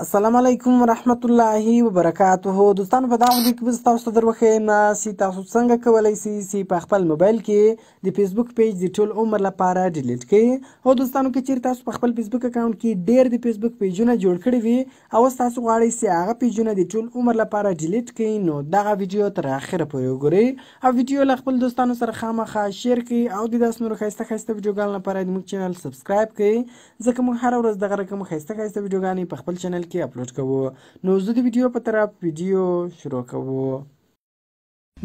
السلام علیکم ورحمت الله وبرکاته دوستانو په دا ویډیو کې به تاسو ته دروخه ما سی تاسو څنګه کولای شئ چې په خپل موبایل کې د فیسبوک پیج د ټول عمر لپاره ډیلیټ کړئ او دوستانو کې چیرې تاسو په خپل فیسبوک اکاونټ کې ډیر د فیسبوک پیجونه جوړ کړي وي او تاسو غواړئ چې هغه پیجونه د ټول عمر لپاره ډیلیټ کړئ نو دا ویډیو تر اخره پورې وګورئ او ویډیو له خپل دوستانو سره خامخا شیر کړئ او د داس نور خسته خسته ویډیوګان لپاره د موږ چینل سبسکرایب کړئ ځکه موږ هر ورځ دغه رقم خسته خسته ویډیوګانې په خپل چینل چینل کې اپلوډ کوو نو زه د ویډیو په طرف ویډیو شروع کوو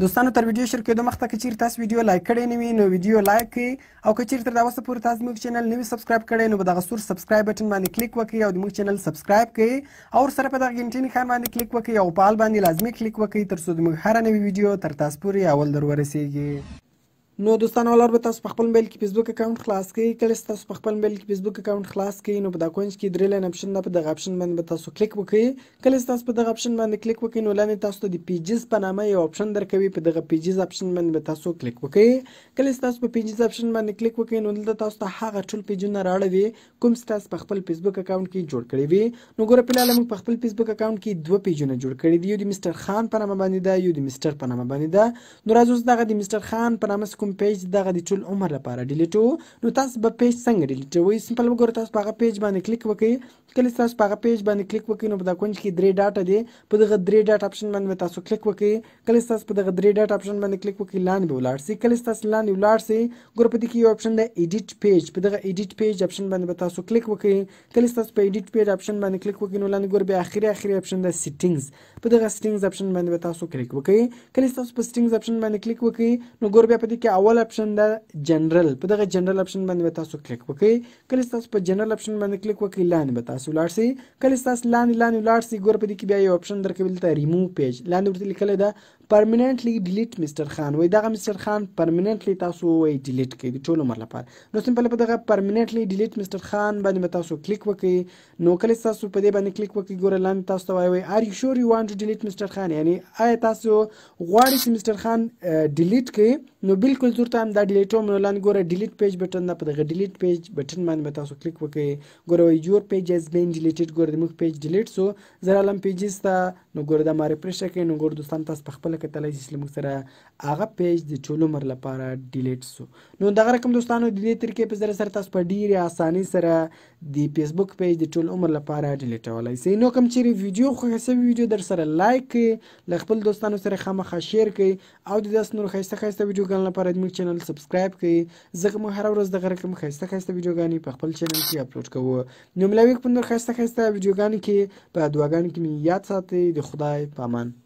دوستانو تر ویډیو شریک کېدو مخته که چیرې تاسو ویډیو لایک کړی نه وي نو ویډیو لایک کړئ او که چیرې تر دا وسه پورې تاسو موږ چینل نوی سبسکرایب کړی نو په دغه سور سبسکرایب بټن باندې کلیک وکړئ او د موږ چینل سبسکرایب کړئ او سره په دغه غنټین خان باندې کلیک وکړئ او پال باندې لازمي کلیک وکړئ ترڅو د موږ هر نوی ویډیو تر تاسو پورې اول در ورسیږي نو دوستانو لار به تاسو په خپل موبایل کې فیسبوک اکاؤنٹ خلاص کړئ کله چې تاسو په خپل موبایل کې فیسبوک اکاؤنٹ خلاص کړئ نو په دا کونج کې درې لاین اپشن ده په دغه اپشن باندې به تاسو کلیک وکړئ کله چې تاسو په دغه اپشن باندې کلیک وکړئ نو لاندې تاسو ته د پیجز په نامه یو اپشن درکوي په دغه پیجز اپشن باندې به تاسو کلیک وکړئ کله چې تاسو په پیجز اپشن باندې کلیک وکړئ نو دلته تاسو ته هغه ټول پیجونه راړوي کوم تاسو په خپل فیسبوک اکاؤنٹ کې جوړ کړی وي نو ګوره په لاله موږ په خپل فیسبوک اکاؤنٹ کې دوه پیجونه جوړ کړی دي یو د مستر خان په نامه باندې ده یو د مستر په نامه باندې ده نو راځو دغه د مستر خان په نامه کوم پیج دغه د ټول عمر لپاره ډیلیټ نو تاسو به پیج څنګه ډیلیټ وي سمپل وګورئ تاسو په هغه پیج باندې کلیک وکړئ کله تاسو په هغه پیج باندې کلیک وکړئ نو په دا کونج کې درې ډاټا دی په دغه درې ډاټا اپشن باندې تاسو کلیک وکړئ کله تاسو په دغه درې ډاټا اپشن باندې کلیک وکړئ لاندې به ولاړ شئ کله تاسو لاندې ولاړ شئ ګور په دې کې یو اپشن دی ایډیټ پیج په دغه ایډیټ پیج اپشن باندې تاسو کلیک وکړئ کله تاسو په ایډیټ پیج اپشن باندې کلیک وکړئ نو لاندې ګور به اخري اخري اپشن دی سیټینګز په دغه سیټینګز اپشن باندې تاسو کلیک وکړئ کله تاسو په سیټینګز اپشن باندې کلیک وکړئ نو ګور بیا په دې کې اول اپشن دا جنرال په دغه جنرال اپشن باندې تاسو کلیک وکړئ کله تاسو په جنرال اپشن باندې کلیک وکړئ لاندې به تاسو لاړ شئ کله تاسو لاندې لاندې لاړ شئ ګور په دې کې بیا یو اپشن درکوي ته ریموو پیج لاندې ورته لیکل دا پرمننټلی ډیلیټ مستر خان وای دغه مستر خان پرمننټلی تاسو وای ډیلیټ کړئ ټول عمر لپاره نو سمپل په دغه پرمننټلی ډیلیټ مستر خان باندې تاسو کلیک وکړئ نو کله تاسو په دې باندې کلیک وکړئ ګوره لاندې تاسو ته وای وای ار یو شور یو وانټ ټو ډیلیټ مستر خان یعنی آیا تاسو غواړئ چې مستر خان ډیلیټ کړئ نو بالکل ترته هم دا ډیلیټ هم لاندې ګوره ډیلیټ پیج بٹن دا په دغه ډیلیټ پیج بٹن باندې تاسو کلیک وکړئ ګوره وای یور پیج هاز بین ډیلیټډ ګوره د موږ پیج ډیلیټ سو زرا لم پیجز ته نو ګوره دا ما ریفرش کړئ نو ګوره دوستان تاسو په خپل سره کتلی شئ چې موږ سره هغه پیج د ټول عمر لپاره ډیلیټ شو نو دغه رقم دوستانو د دې طریقې په ذریعه سره تاسو په ډیره اسانۍ سره د فیسبوک پیج د ټول عمر لپاره ډیلیټولی شئ نو کوم چیرې ویډیو خوښه سوي ویډیو در سره لایک کړئ له خپل دوستانو سره خامخا شیر کړئ او د داسې نور ښایسته ښایسته ویډیوګانو لپاره زموږ چینل سبسکرایب کړئ ځکه موږ هره ورځ دغه رقم ښایسته ښایسته ویډیوګانې په خپل چینل کې اپلوډ کوو نو ملاوي په نور ښایسته ښایسته ویډیوګانو کې په دعاګانو کې مې یاد ساتئ د خدای په امان